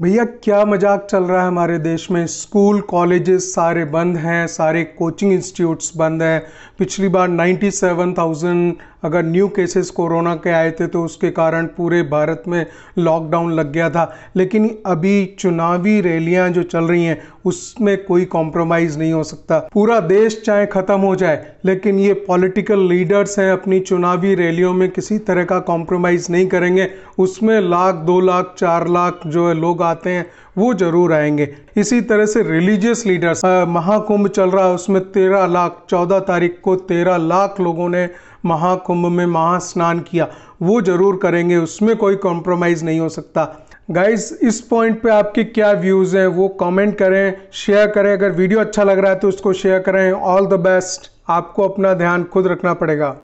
भैया क्या मजाक चल रहा है हमारे देश में स्कूल कॉलेजेस सारे बंद हैं सारे कोचिंग इंस्टीट्यूट्स बंद हैं पिछली बार 97,000 अगर न्यू केसेस कोरोना के आए थे तो उसके कारण पूरे भारत में लॉकडाउन लग गया था लेकिन अभी चुनावी रैलियां जो चल रही हैं उसमें कोई कॉम्प्रोमाइज़ नहीं हो सकता पूरा देश चाहे ख़त्म हो जाए लेकिन ये पॉलिटिकल लीडर्स हैं अपनी चुनावी रैलियों में किसी तरह का कॉम्प्रोमाइज़ नहीं करेंगे उसमें लाख दो लाख चार लाख जो है लोग आते हैं वो जरूर आएंगे इसी तरह से रिलीजियस लीडर्स महाकुंभ चल रहा है उसमें तेरह लाख चौदह तारीख को तेरह लाख लोगों ने महाकुंभ में महास्नान किया वो जरूर करेंगे उसमें कोई कॉम्प्रोमाइज़ नहीं हो सकता गाइस इस पॉइंट पे आपके क्या व्यूज़ हैं वो कमेंट करें शेयर करें अगर वीडियो अच्छा लग रहा है तो उसको शेयर करें ऑल द बेस्ट आपको अपना ध्यान खुद रखना पड़ेगा